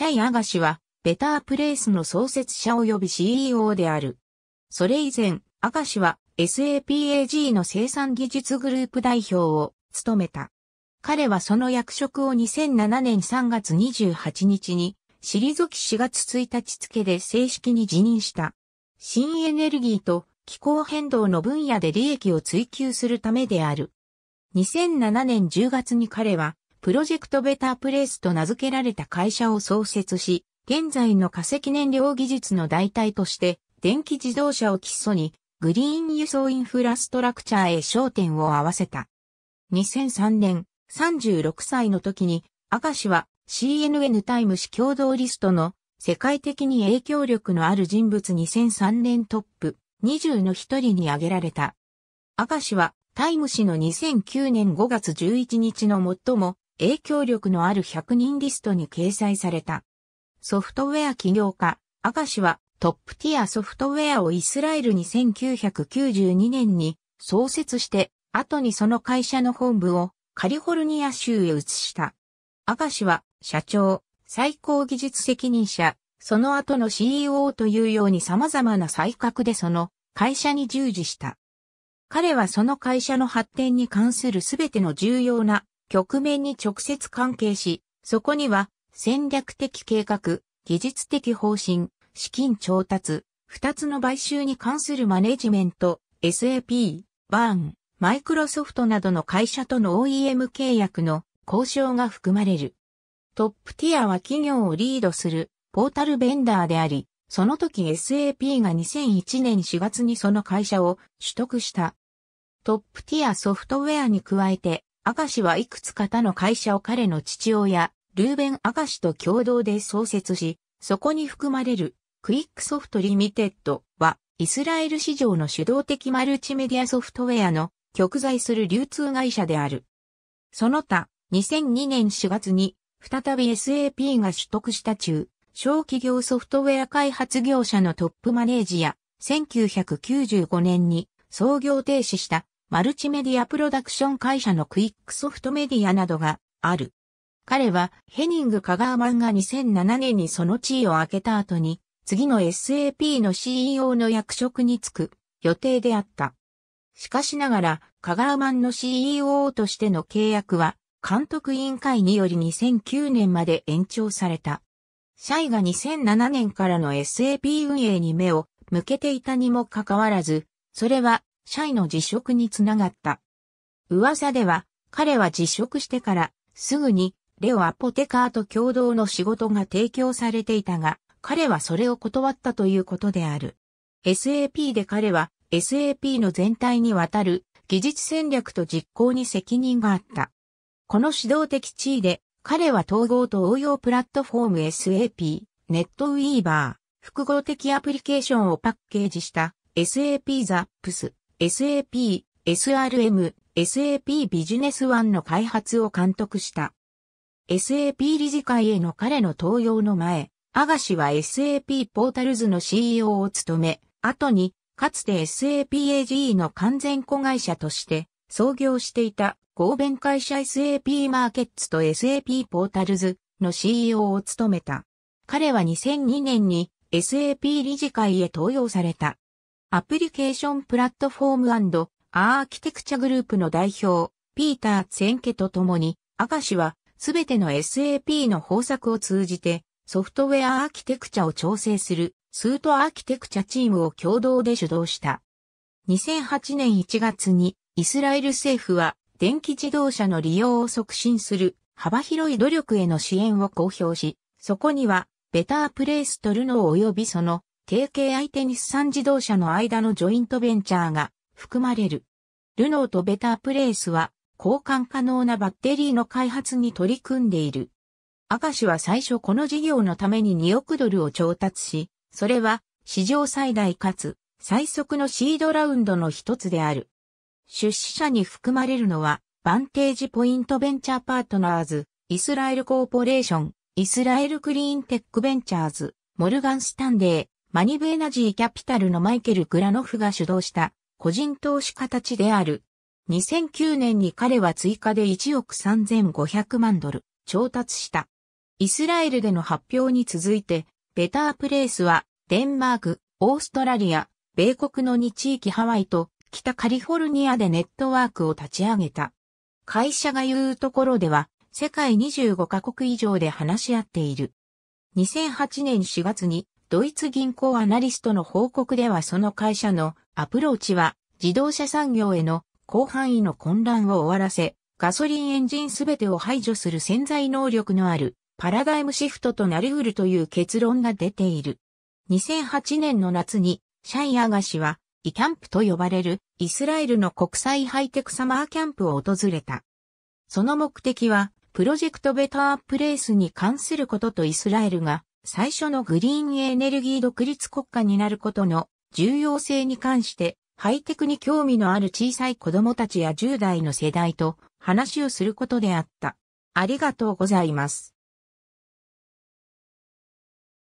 シャイ・アガシは、ベタープレイスの創設者及び CEO である。それ以前、アガシは SAPAG の生産技術グループ代表を務めた。彼はその役職を2007年3月28日に、退き4月1日付で正式に辞任した。新エネルギーと気候変動の分野で利益を追求するためである。2007年10月に彼はプロジェクトベタープレイスと名付けられた会社を創設し、現在の化石燃料技術の代替として、電気自動車を基礎に、グリーン輸送インフラストラクチャーへ焦点を合わせた。2003年、36歳の時に、赤氏は CNN タイム誌共同リストの世界的に影響力のある人物2003年トップ20の一人に挙げられた。赤氏はタイム誌の2009年5月11日の最も影響力のある100人リストに掲載された。ソフトウェア起業家、アガシはトップティアソフトウェアをイスラエルに1992年に創設して、後にその会社の本部をカリフォルニア州へ移した。アガシは社長、最高技術責任者、その後の CEO というように様々な才覚でその会社に従事した。彼はその会社の発展に関するすべての重要な局面に直接関係し、そこには戦略的計画、技術的方針、資金調達、二つの買収に関するマネジメント、SAP、バーン、マイクロソフトなどの会社との OEM 契約の交渉が含まれる。トップティアは企業をリードするポータルベンダーであり、その時 SAP が2001年4月にその会社を取得した。トップティアソフトウェアに加えてアガシはいくつか他の会社を彼の父親、ルーベン・アガシと共同で創設し、そこに含まれるクイックソフトリミテッドは、イスラエル市場の主導的マルチメディアソフトウェアの極在する流通会社である。その他、2002年4月に、再び SAP が取得した中、小企業ソフトウェア開発業者のトップマネージや、1995年に創業停止したマルチメディアプロダクション会社のクイックソフトメディアなどがある。彼はヘニング・カガーマンが2007年にその地位を開けた後に、次の SAP の CEO の役職に就く予定であった。しかしながら、カガーマンの CEO としての契約は、監督委員会により2009年まで延長された。シャイが2007年からの SAP 運営に目を向けていたにもかかわらず、それはシャイの辞職につながった。噂では、彼は辞職してからすぐにレオ・アポテカーと共同の仕事が提供されていたが、彼はそれを断ったということである。SAP で彼は SAP の全体にわたる技術戦略と実行に責任があった。この指導的地位で彼は統合と応用プラットフォーム SAP、ネットウィーバー、複合的アプリケーションをパッケージした SAP ザップス SAP、SRM、SAP ビジネスワンの開発を監督した。SAP 理事会への彼の登用の前、アガシは SAP ポータルズの CEO を務め、後に、かつて SAPAGE の完全子会社として創業していた合弁会社 SAP マーケッツと SAP ポータルズの CEO を務めた。彼は2002年に SAP 理事会へ登用された。アプリケーションプラットフォームアーキテクチャグループの代表、ピーター・ツェンケと共に、アガシはすべての SAP の方策を通じて、ソフトウェアアーキテクチャを調整する、スートアーキテクチャチームを共同で主導した。2008年1月に、イスラエル政府は、電気自動車の利用を促進する、幅広い努力への支援を公表し、そこには、ベタープレイストルノー及びその KKI テニス産自動車の間のジョイントベンチャーが含まれる。ルノーとベタープレイスは交換可能なバッテリーの開発に取り組んでいる。アカシは最初この事業のために2億ドルを調達し、それは史上最大かつ最速のシードラウンドの一つである。出資者に含まれるのは、バンテージポイントベンチャーパートナーズ、イスラエルコーポレーション、イスラエルクリーンテックベンチャーズ、モルガンスタンデー、マニブエナジーキャピタルのマイケル・グラノフが主導した個人投資家たちである。2009年に彼は追加で1億3500万ドル調達した。イスラエルでの発表に続いて、ベタープレイスはデンマーク、オーストラリア、米国の2地域ハワイと北カリフォルニアでネットワークを立ち上げた。会社が言うところでは、世界25カ国以上で話し合っている。2008年4月にドイツ銀行アナリストの報告ではその会社のアプローチは自動車産業への広範囲の混乱を終わらせ、ガソリンエンジンすべてを排除する潜在能力のあるパラダイムシフトとなり得るという結論が出ている。2008年の夏にシャイアガ氏はイキャンプと呼ばれるイスラエルの国際ハイテクサマーキャンプを訪れた。その目的はプロジェクトベタープレイスに関することとイスラエルが最初のグリーンエネルギー独立国家になることの重要性に関して、ハイテクに興味のある小さい子供たちや10代の世代と話をすることであった。ありがとうございます。